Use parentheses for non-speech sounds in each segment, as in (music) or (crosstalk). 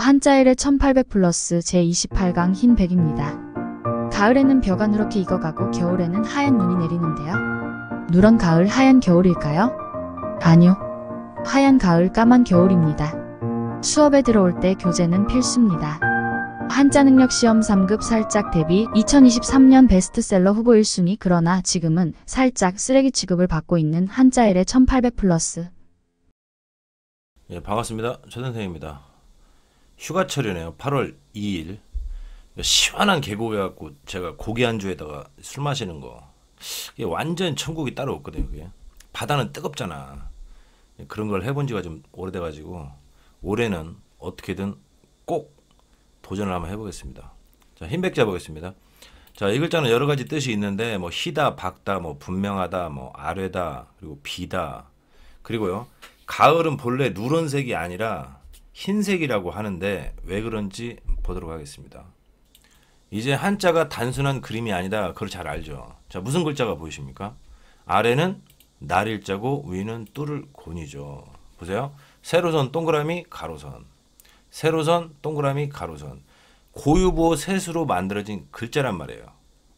한자일의 1800 플러스 제28강 흰백입니다. 가을에는 벼가 누렇게 익어가고 겨울에는 하얀 눈이 내리는데요. 누런 가을 하얀 겨울일까요? 아니요. 하얀 가을 까만 겨울입니다. 수업에 들어올 때 교재는 필수입니다. 한자능력시험 3급 살짝 대비 2023년 베스트셀러 후보 1순위 그러나 지금은 살짝 쓰레기 취급을 받고 있는 한자일의 1800 플러스 예, 반갑습니다. 최 선생입니다. 휴가철이네요. 8월 2일. 시원한 계곡에갖고 제가 고기 안주에다가 술 마시는 거. 이게 완전 천국이 따로 없거든요. 그게. 바다는 뜨겁잖아. 그런 걸 해본 지가 좀 오래돼가지고 올해는 어떻게든 꼭 도전을 한번 해보겠습니다. 자, 흰백 자보겠습니다 자, 이 글자는 여러 가지 뜻이 있는데 뭐 희다, 박다, 뭐 분명하다, 뭐 아래다, 그리고 비다. 그리고요. 가을은 본래 누런색이 아니라 흰색이라고 하는데 왜 그런지 보도록 하겠습니다. 이제 한자가 단순한 그림이 아니다. 그걸 잘 알죠. 자, 무슨 글자가 보이십니까? 아래는 날일자고 위는 뚫을 곤이죠. 보세요. 세로선 동그라미 가로선. 세로선 동그라미 가로선. 고유보호 셋으로 만들어진 글자란 말이에요.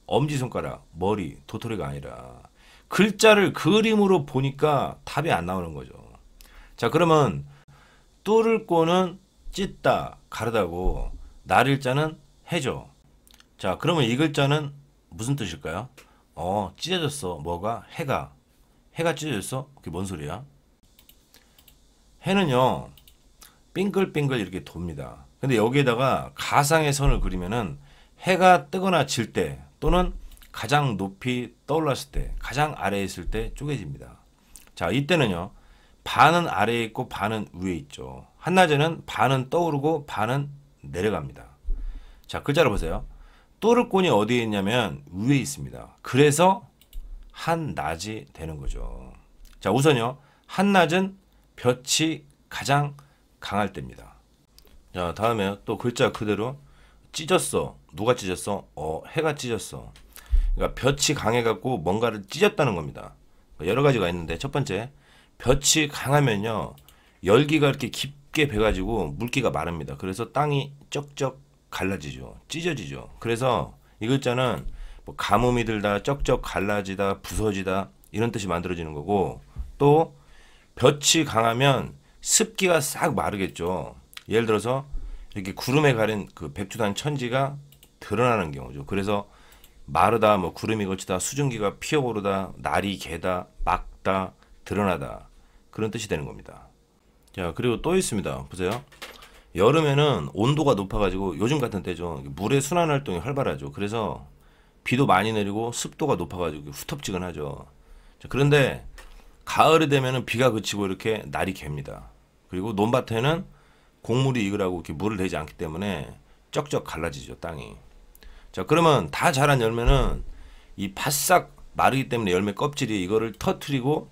엄지손가락, 머리, 도토리가 아니라 글자를 그림으로 보니까 답이 안 나오는 거죠. 자, 그러면 뚫를 꼬는 찢다 가르다고 날일자는 해줘. 자 그러면 이 글자는 무슨 뜻일까요? 어 찢어졌어 뭐가 해가 해가 찢어졌어 그게 뭔 소리야? 해는요 빙글빙글 이렇게 돕니다. 근데 여기에다가 가상의 선을 그리면은 해가 뜨거나 질 때 또는 가장 높이 떠올랐을 때 가장 아래에 있을 때 쪼개집니다. 자 이때는요 반은 아래에 있고 반은 위에 있죠. 한낮에는 반은 떠오르고 반은 내려갑니다. 자, 글자를 그 보세요. 또르곤이 어디에 있냐면 위에 있습니다. 그래서 한낮이 되는 거죠. 자, 우선요. 한낮은 볕이 가장 강할 때입니다. 자, 다음에 또 글자 그대로 찢었어. 누가 찢었어? 어, 해가 찢었어. 그러니까 볕이 강해갖고 뭔가를 찢었다는 겁니다. 여러 가지가 있는데 첫 번째 볕이 강하면요 열기가 이렇게 깊게 배가지고 물기가 마릅니다. 그래서 땅이 쩍쩍 갈라지죠. 찢어지죠. 그래서 이 글자는 뭐 가뭄이 들다, 쩍쩍 갈라지다, 부서지다 이런 뜻이 만들어지는 거고 또 볕이 강하면 습기가 싹 마르겠죠. 예를 들어서 이렇게 구름에 가린 그 백두산 천지가 드러나는 경우죠. 그래서 마르다, 뭐 구름이 걷히다, 수증기가 피어오르다, 날이 개다, 막다, 드러나다. 그런 뜻이 되는 겁니다. 자, 그리고 또 있습니다. 보세요. 여름에는 온도가 높아가지고 요즘 같은 때죠. 물의 순환 활동이 활발하죠. 그래서 비도 많이 내리고 습도가 높아가지고 후텁지근하죠. 자, 그런데 가을이 되면은 비가 그치고 이렇게 날이 갭니다. 그리고 논밭에는 곡물이 익으라고 이렇게 물을 내지 않기 때문에 쩍쩍 갈라지죠 땅이. 자 그러면 다 자란 열매는 이 바싹 마르기 때문에 열매 껍질이 이거를 터트리고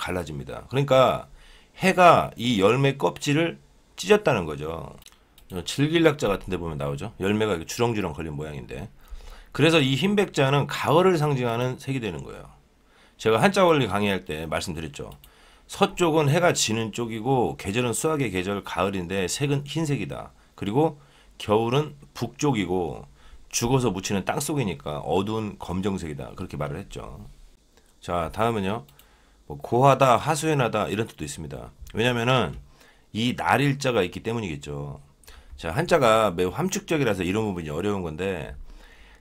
갈라집니다. 그러니까 해가 이 열매 껍질을 찢었다는 거죠. 어, 질길낙자 같은 데 보면 나오죠. 열매가 주렁주렁 걸린 모양인데. 그래서 이 흰백자는 가을을 상징하는 색이 되는 거예요. 제가 한자 원리 강의할 때 말씀드렸죠. 서쪽은 해가 지는 쪽이고 계절은 수학의 계절 가을인데 색은 흰색이다. 그리고 겨울은 북쪽이고 죽어서 묻히는 땅속이니까 어두운 검정색이다. 그렇게 말을 했죠. 자, 다음은요. 뭐 고하다, 하수연하다 이런 뜻도 있습니다. 왜냐면은 하이 날일자가 있기 때문이겠죠. 자, 한자가 매우 함축적이라서 이런 부분이 어려운 건데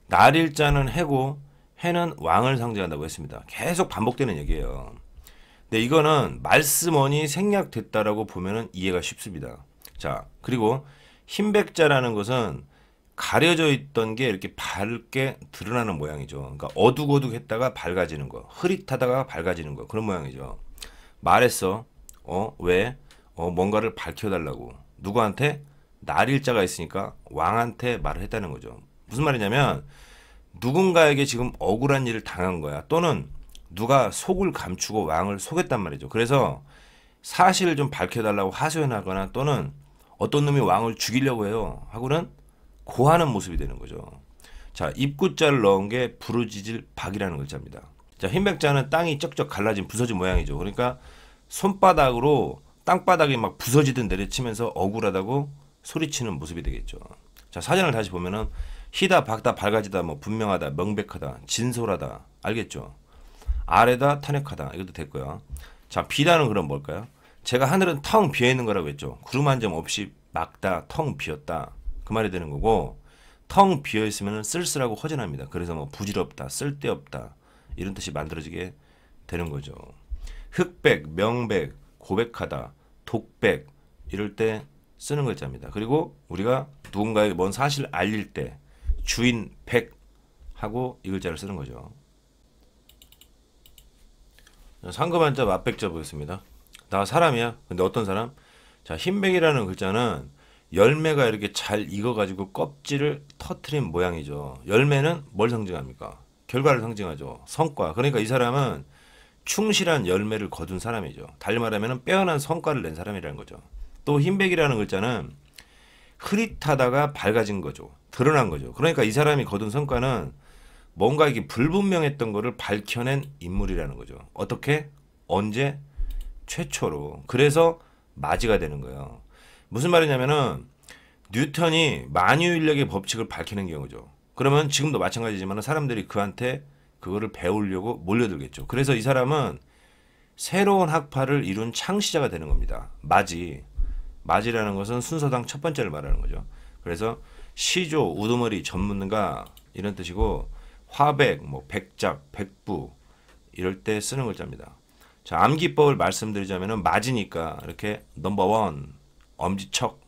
날일자는 해고 해는 왕을 상징한다고 했습니다. 계속 반복되는 얘기예요. 근데 이거는 말씀원이 생략됐다라고 보면은 이해가 쉽습니다. 자, 그리고 흰백자라는 것은 가려져 있던 게 이렇게 밝게 드러나는 모양이죠. 그러니까 어둑어둑했다가 밝아지는 거, 흐릿하다가 밝아지는 거 그런 모양이죠. 말했어. 어 왜? 어 뭔가를 밝혀달라고 누구한테? 날일자가 있으니까 왕한테 말을 했다는 거죠. 무슨 말이냐면 누군가에게 지금 억울한 일을 당한 거야. 또는 누가 속을 감추고 왕을 속였단 말이죠. 그래서 사실을 좀 밝혀달라고 하소연하거나 또는 어떤 놈이 왕을 죽이려고 해요. 하고는 고하는 모습이 되는 거죠. 자, 입구자를 넣은 게부르지질 박이라는 글자입니다. 자, 흰백자는 땅이 쩍쩍 갈라진 부서진 모양이죠. 그러니까 손바닥으로 땅바닥이 막 부서지듯 내려치면서 억울하다고 소리치는 모습이 되겠죠. 자, 사전을 다시 보면은 희다 박다 밝아지다 뭐 분명하다 명백하다 진솔하다 알겠죠? 아래다 탄핵하다 이것도 됐고요. 자, 비다는 그럼 뭘까요? 제가 하늘은 텅 비어 있는 거라고 했죠. 구름 한 점 없이 막다 텅 비었다. 그 말이 되는 거고 텅 비어 있으면 쓸쓸하고 허전합니다. 그래서 뭐 부질없다, 쓸데없다 이런 뜻이 만들어지게 되는 거죠. 흑백, 명백, 고백하다, 독백 이럴 때 쓰는 글자입니다. 그리고 우리가 누군가에게 뭔 사실 을 알릴 때 주인 백 하고 이 글자를 쓰는 거죠. 상급한자 맛백자 보겠습니다. 나 사람이야. 근데 어떤 사람? 자 흰백이라는 글자는 열매가 이렇게 잘 익어가지고 껍질을 터트린 모양이죠. 열매는 뭘 상징합니까? 결과를 상징하죠. 성과. 그러니까 이 사람은 충실한 열매를 거둔 사람이죠. 달리 말하면 빼어난 성과를 낸 사람이라는 거죠. 또 흰백이라는 글자는 흐릿하다가 밝아진 거죠. 드러난 거죠. 그러니까 이 사람이 거둔 성과는 뭔가 이게 불분명했던 거를 밝혀낸 인물이라는 거죠. 어떻게? 언제? 최초로. 그래서 맞이가 되는 거예요. 무슨 말이냐면은 뉴턴이 만유인력의 법칙을 밝히는 경우죠. 그러면 지금도 마찬가지지만 사람들이 그한테 그거를 배우려고 몰려들겠죠. 그래서 이 사람은 새로운 학파를 이룬 창시자가 되는 겁니다. 마지. 마지라는 것은 순서당 첫 번째를 말하는 거죠. 그래서 시조, 우두머리, 전문가 이런 뜻이고 화백, 뭐 백작, 백부 이럴 때 쓰는 글자입니다. 자, 암기법을 말씀드리자면 마지니까 이렇게 넘버 원 엄지척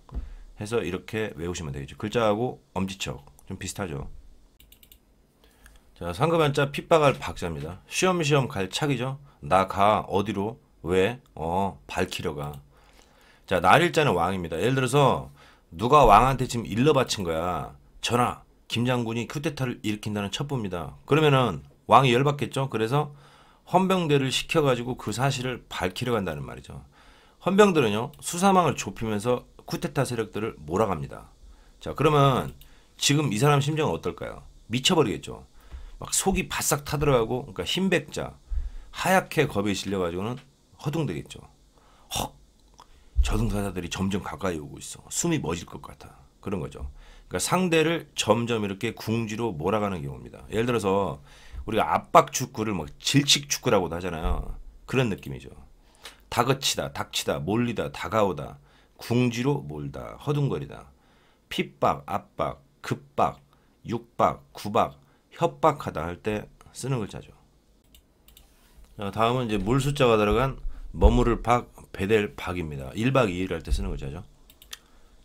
해서 이렇게 외우시면 되겠죠. 글자하고 엄지척 좀 비슷하죠. 자, 상급 한자 핏박할 박자입니다. 쉬엄쉬엄 갈착이죠. 나가 어디로 왜어 발키려가. 자, 날일자는 왕입니다. 예를 들어서 누가 왕한테 지금 일러 바친 거야. 전하 김장군이 쿠데타를 일으킨다는 첩보입니다. 그러면은 왕이 열받겠죠. 그래서 헌병대를 시켜가지고 그 사실을 밝히려 간다는 말이죠. 헌병들은요 수사망을 좁히면서 쿠데타 세력들을 몰아갑니다. 자 그러면 지금 이 사람 심정은 어떨까요? 미쳐버리겠죠. 막 속이 바싹 타들어가고 그러니까 흰백자 하얗게 겁에 실려가지고는 허둥대겠죠. 헉 저승사자들이 점점 가까이 오고 있어. 숨이 멎을 것 같아. 그런 거죠. 그러니까 상대를 점점 이렇게 궁지로 몰아가는 경우입니다. 예를 들어서 우리가 압박 축구를 막 질식 축구라고도 하잖아요. 그런 느낌이죠. 다그치다, 닥치다, 몰리다, 다가오다, 궁지로 몰다, 허둥거리다, 핍박, 압박, 급박, 육박, 구박, 협박하다 할 때 쓰는 글자죠. 다음은 이제 물 숫자가 들어간 머무를 박, 배댈 박입니다. 1박 2일 할 때 쓰는 글자죠.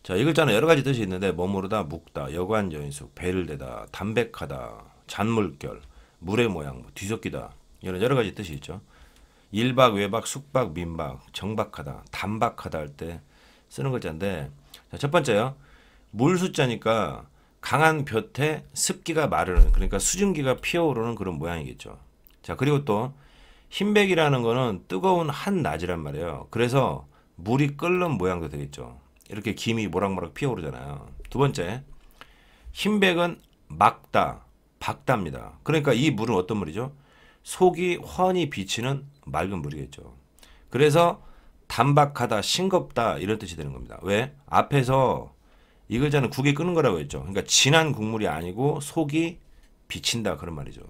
자, 이 글자는 여러 가지 뜻이 있는데 머무르다, 묵다, 여관 여인숙, 배를 대다, 담백하다, 잔물결, 물의 모양, 뭐 뒤섞이다 이런 여러 가지 뜻이 있죠. 일박, 외박, 숙박, 민박, 정박하다, 단박하다 할 때 쓰는 글자인데 자, 첫 번째요. 물 숫자니까 강한 볕에 습기가 마르는 그러니까 수증기가 피어오르는 그런 모양이겠죠. 자 그리고 또 흰백이라는 거는 뜨거운 한낮이란 말이에요. 그래서 물이 끓는 모양도 되겠죠. 이렇게 김이 모락모락 피어오르잖아요. 두 번째 흰백은 막다, 박답니다. 그러니까 이 물은 어떤 물이죠? 속이 훤히 비치는 맑은 물이겠죠. 그래서 단박하다, 싱겁다 이런 뜻이 되는 겁니다. 왜? 앞에서 이 글자는 국이 끄는 거라고 했죠. 그러니까 진한 국물이 아니고 속이 비친다 그런 말이죠.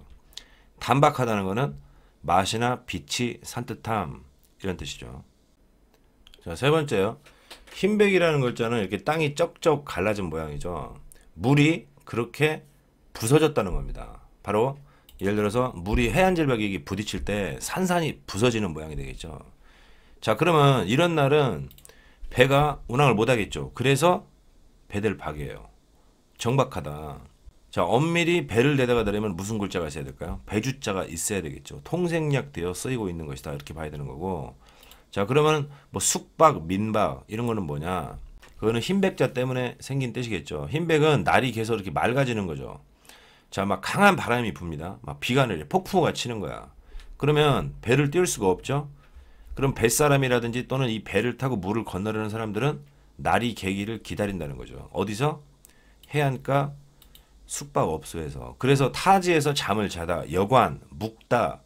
단박하다는 거는 맛이나 빛이 산뜻함 이런 뜻이죠. 자, 세 번째요. 흰백이라는 글자는 이렇게 땅이 쩍쩍 갈라진 모양이죠. 물이 그렇게 부서졌다는 겁니다. 바로 예를 들어서 물이 해안 절벽이 부딪힐 때 산산이 부서지는 모양이 되겠죠. 자 그러면 이런 날은 배가 운항을 못하겠죠. 그래서 배들 박이에요. 정박하다. 자 엄밀히 배를 대다가 들으면 무슨 글자가 있어야 될까요? 배주자가 있어야 되겠죠. 통생략되어 쓰이고 있는 것이다 이렇게 봐야 되는 거고. 자 그러면 뭐 숙박, 민박 이런 거는 뭐냐? 그거는 흰백자 때문에 생긴 뜻이겠죠. 흰백은 날이 계속 이렇게 맑아지는 거죠. 자, 막 강한 바람이 붑니다. 막 비가 내려 폭풍우가 치는 거야. 그러면 배를 띄울 수가 없죠. 그럼 뱃사람이라든지 또는 이 배를 타고 물을 건너려는 사람들은 날이 계기를 기다린다는 거죠. 어디서? 해안가 숙박업소에서. 그래서 타지에서 잠을 자다, 여관, 묵다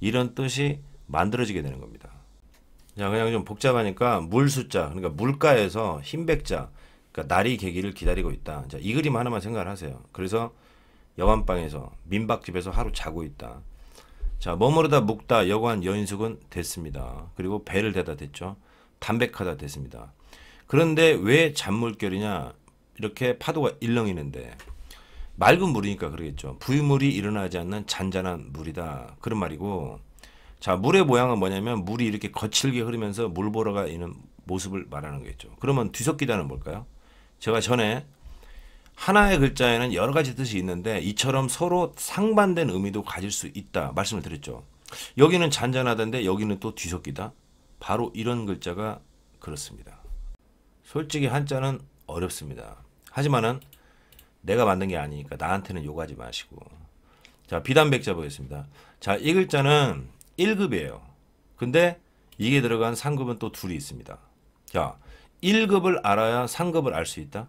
이런 뜻이 만들어지게 되는 겁니다. 자, 그냥 좀 복잡하니까 물 숫자, 그러니까 물가에서 흰 백자, 그러니까 날이 계기를 기다리고 있다. 자, 이 그림 하나만 생각을 하세요. 그래서 여관방에서 민박집에서 하루 자고 있다. 자 머무르다 묵다 여관 연숙은 됐습니다. 그리고 배를 대다 됐죠. 담백하다 됐습니다. 그런데 왜 잔물결이냐 이렇게 파도가 일렁이는데 맑은 물이니까 그러겠죠. 부유물이 일어나지 않는 잔잔한 물이다. 그런 말이고 자 물의 모양은 뭐냐면 물이 이렇게 거칠게 흐르면서 물보러가 있는 모습을 말하는 거겠죠. 그러면 뒤섞이다는 뭘까요? 제가 전에 하나의 글자에는 여러 가지 뜻이 있는데 이처럼 서로 상반된 의미도 가질 수 있다 말씀을 드렸죠. 여기는 잔잔하던데 여기는 또 뒤섞이다. 바로 이런 글자가 그렇습니다. 솔직히 한자는 어렵습니다. 하지만은 내가 만든 게 아니니까 나한테는 욕하지 마시고. 자, 비단백자 보겠습니다. 자, 이 글자는 1급이에요. 근데 이게 들어간 상급은 또 둘이 있습니다. 자, 1급을 알아야 상급을 알 수 있다.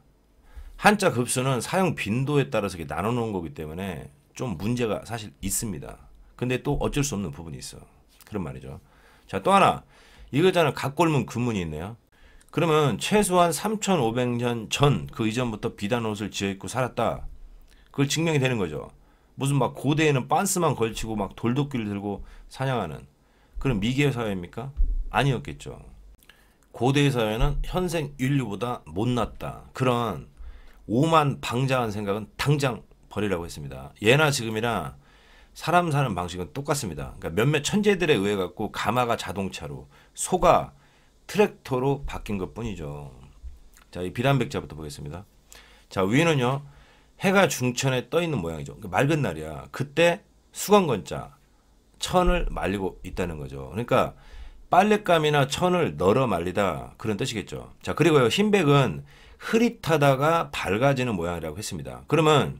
한자 급수는 사용 빈도에 따라서 나눠 놓은 거기 때문에 좀 문제가 사실 있습니다. 근데 또 어쩔 수 없는 부분이 있어. 그런 말이죠. 자, 또 하나. 이거잖아. 각골문 근문이 있네요. 그러면 최소한 3,500년 전 그 이전부터 비단 옷을 지어입고 살았다. 그걸 증명이 되는 거죠. 무슨 막 고대에는 빤스만 걸치고 막 돌도끼를 들고 사냥하는 그런 미개 사회입니까? 아니었겠죠. 고대 사회는 현생 인류보다 못났다. 그런 오만 방자한 생각은 당장 버리라고 했습니다. 예나 지금이나 사람 사는 방식은 똑같습니다. 그러니까 몇몇 천재들에 의해 갖고 가마가 자동차로, 소가 트랙터로 바뀐 것 뿐이죠. 자, 이 비단백자부터 보겠습니다. 자, 위에는요, 해가 중천에 떠 있는 모양이죠. 그러니까 맑은 날이야. 그때 수건건자, 천을 말리고 있다는 거죠. 그러니까 빨랫감이나 천을 널어 말리다 그런 뜻이겠죠. 자, 그리고요, 흰백은 흐릿하다가 밝아지는 모양이라고 했습니다. 그러면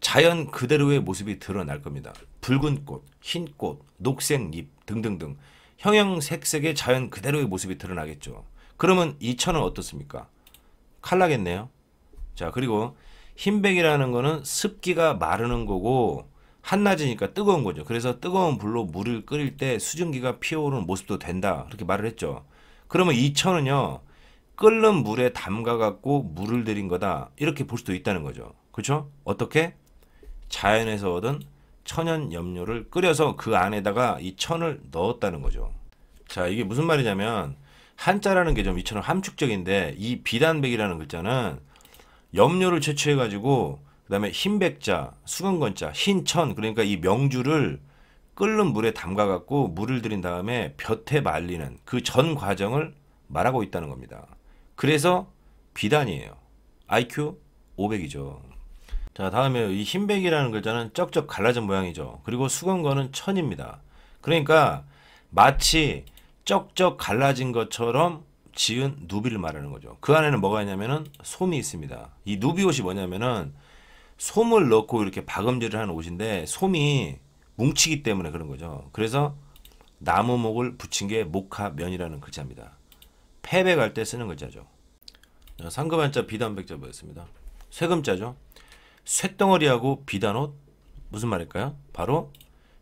자연 그대로의 모습이 드러날 겁니다. 붉은 꽃, 흰 꽃, 녹색 잎 등등등 형형색색의 자연 그대로의 모습이 드러나겠죠. 그러면 이 천은 어떻습니까? 칼라겠네요. 자 그리고 흰백이라는 거는 습기가 마르는 거고 한낮이니까 뜨거운 거죠. 그래서 뜨거운 불로 물을 끓일 때 수증기가 피어오르는 모습도 된다. 그렇게 말을 했죠. 그러면 이 천은요. 끓는 물에 담가 갖고 물을 들인 거다 이렇게 볼 수도 있다는 거죠. 그렇죠? 어떻게 자연에서 얻은 천연 염료를 끓여서 그 안에다가 이 천을 넣었다는 거죠. 자 이게 무슨 말이냐면 한자라는 게 좀 이처럼 함축적인데 이 비단백이라는 글자는 염료를 채취해 가지고 그다음에 흰백자, 수건건자, 흰천 그러니까 이 명주를 끓는 물에 담가 갖고 물을 들인 다음에 볕에 말리는 그 전 과정을 말하고 있다는 겁니다. 그래서 비단이에요. IQ 500이죠. 자, 다음에 이 흰백이라는 글자는 쩍쩍 갈라진 모양이죠. 그리고 수건거는 천입니다. 그러니까 마치 쩍쩍 갈라진 것처럼 지은 누비를 말하는 거죠. 그 안에는 뭐가 있냐면은 솜이 있습니다. 이 누비 옷이 뭐냐면은 솜을 넣고 이렇게 박음질을 하는 옷인데 솜이 뭉치기 때문에 그런 거죠. 그래서 나무목을 붙인 게 목화면이라는 글자입니다. 패배갈 때 쓰는 글자죠. 어, 상급한자 비단백자 보였습니다. 쇠금자죠. 쇳덩어리하고 비단옷 무슨 말일까요? 바로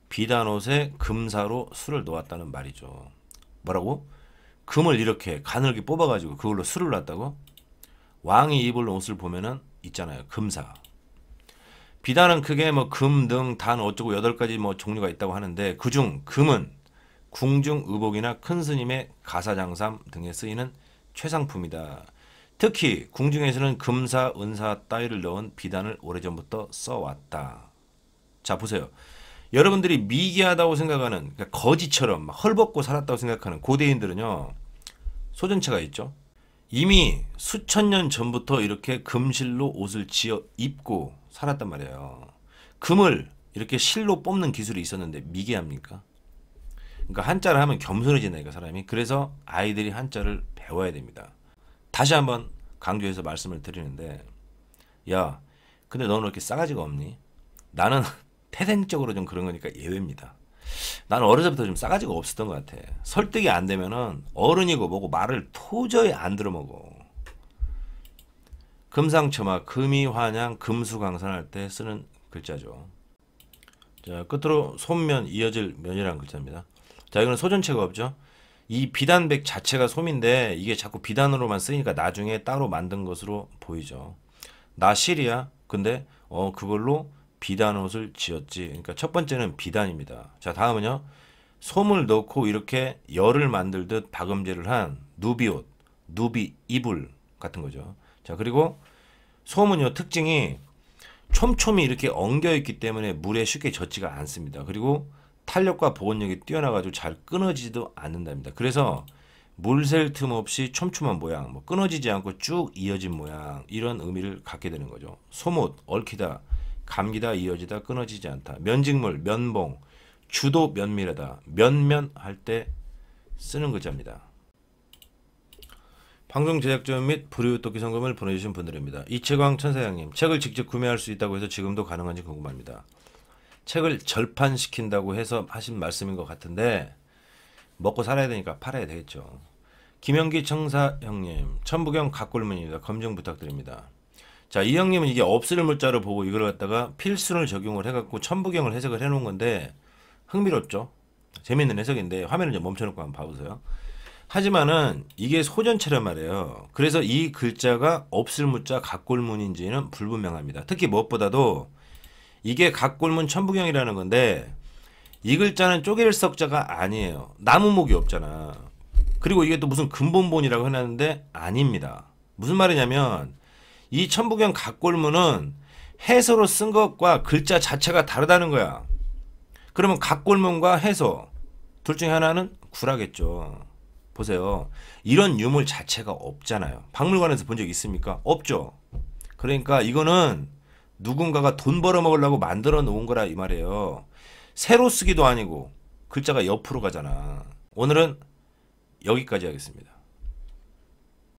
비단옷에 금사로 술을 놓았다는 말이죠. 뭐라고? 금을 이렇게 가늘게 뽑아가지고 그걸로 술을 놨다고? 왕이 입을 옷을 보면은 있잖아요. 금사. 비단은 크게 뭐 금, 등, 단 어쩌고 여덟 가지 뭐 종류가 있다고 하는데 그 중 금은 궁중의복이나 큰 스님의 가사장삼 등에 쓰이는 최상품이다. 특히 궁중에서는 금사, 은사 따위를 넣은 비단을 오래전부터 써왔다. 자 보세요. 여러분들이 미개하다고 생각하는 그러니까 거지처럼 헐벗고 살았다고 생각하는 고대인들은요. 소전체가 있죠. 이미 수천 년 전부터 이렇게 금실로 옷을 지어 입고 살았단 말이에요. 금을 이렇게 실로 뽑는 기술이 있었는데 미개합니까? 그러니까 한자를 하면 겸손해지네니까 사람이. 그래서 아이들이 한자를 배워야 됩니다. 다시 한번 강조해서 말씀을 드리는데 야 근데 너는 왜 이렇게 싸가지가 없니? 나는 (laughs) 태생적으로 좀 그런 거니까 예외입니다. 나는 어려서 부터좀 싸가지가 없었던 것 같아. 설득이 안 되면은 어른이고 뭐고 말을 도저히 안 들어먹어. 금상첨화, 금이환양, 금수강산할 때 쓰는 글자죠. 자 끝으로 손면 이어질 면이라는 글자입니다. 자 이거는 소전체가 없죠. 이 비단백 자체가 솜인데 이게 자꾸 비단으로만 쓰니까 나중에 따로 만든 것으로 보이죠. 나실이야. 근데 어 그걸로 비단 옷을 지었지. 그러니까 첫 번째는 비단입니다. 자 다음은요. 솜을 넣고 이렇게 열을 만들듯 박음질을 한 누비옷, 누비 이불 같은 거죠. 자 그리고 솜은요 특징이 촘촘히 이렇게 엉겨 있기 때문에 물에 쉽게 젖지가 않습니다. 그리고 탄력과 보건력이 뛰어나가지고 잘 끊어지지도 않는답니다. 그래서 물샐틈 없이 촘촘한 모양, 뭐 끊어지지 않고 쭉 이어진 모양 이런 의미를 갖게 되는 거죠. 소못, 얽히다, 감기다, 이어지다, 끊어지지 않다. 면직물, 면봉, 주도 면밀하다, 면면 할 때 쓰는 글자입니다. 방송 제작전 및 불유 도끼 성금을 보내주신 분들입니다. 이채광 천사장님, 책을 직접 구매할 수 있다고 해서 지금도 가능한지 궁금합니다. 책을 절판시킨다고 해서 하신 말씀인 것 같은데 먹고 살아야 되니까 팔아야 되겠죠. 김영기 청사 형님, 천부경 각골문입니다. 검증 부탁드립니다. 자, 이 형님은 이게 없을 물자를 보고 이걸 갖다가 필수를 적용을 해갖고 천부경을 해석을 해놓은 건데 흥미롭죠? 재밌는 해석인데 화면을 좀 멈춰놓고 한번 봐보세요. 하지만은 이게 소전체란 말이에요. 그래서 이 글자가 없을 물자 각골문인지는 불분명합니다. 특히 무엇보다도 이게 각골문 천부경이라는 건데 이 글자는 쪼개를 석자가 아니에요. 나무목이 없잖아. 그리고 이게 또 무슨 근본본이라고 해놨는데 아닙니다. 무슨 말이냐면 이 천부경 각골문은 해서로 쓴 것과 글자 자체가 다르다는 거야. 그러면 각골문과 해서 둘 중에 하나는 구라겠죠. 보세요. 이런 유물 자체가 없잖아요. 박물관에서 본 적 있습니까? 없죠. 그러니까 이거는 누군가가 돈 벌어먹으려고 만들어 놓은 거라 이 말이에요. 새로 쓰기도 아니고 글자가 옆으로 가잖아. 오늘은 여기까지 하겠습니다.